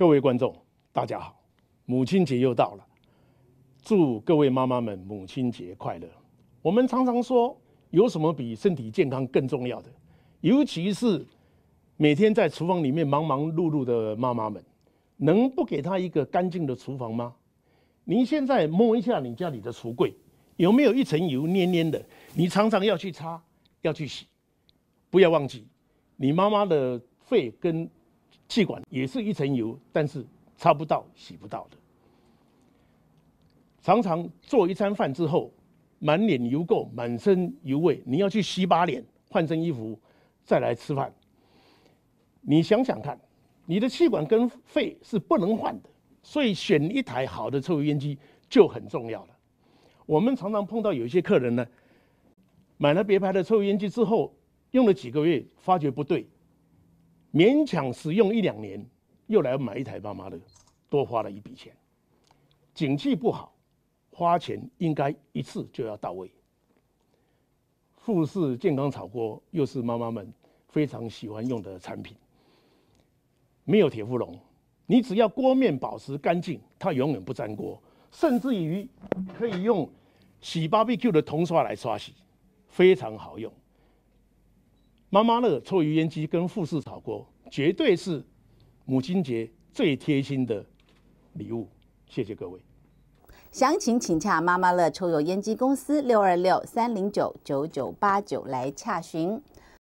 各位观众，大家好！母亲节又到了，祝各位妈妈们母亲节快乐！我们常常说，有什么比身体健康更重要的？尤其是每天在厨房里面忙忙碌碌的妈妈们，能不给她一个干净的厨房吗？你现在摸一下你家里的橱柜，有没有一层油黏黏的？你常常要去擦，要去洗。不要忘记，你妈妈的肺跟。气管也是一层油，但是擦不到、洗不到的。常常做一餐饭之后，满脸油垢、满身油味，你要去洗把脸、换身衣服，再来吃饭。你想想看，你的气管跟肺是不能换的，所以选一台好的抽油烟机就很重要了。我们常常碰到有些客人呢，买了别牌的抽油烟机之后，用了几个月，发觉不对。勉强使用一两年，又来买一台爸妈的，多花了一笔钱。景气不好，花钱应该一次就要到位。富士健康炒锅又是妈妈们非常喜欢用的产品。没有铁氟龙，你只要锅面保持干净，它永远不粘锅，甚至于可以用洗 B B Q 的铜刷来刷洗，非常好用。妈妈乐抽油烟机跟富士炒锅绝对是母亲节最贴心的礼物，谢谢各位。详情请洽妈妈乐抽油烟机公司六二六三零九九九八九来洽询。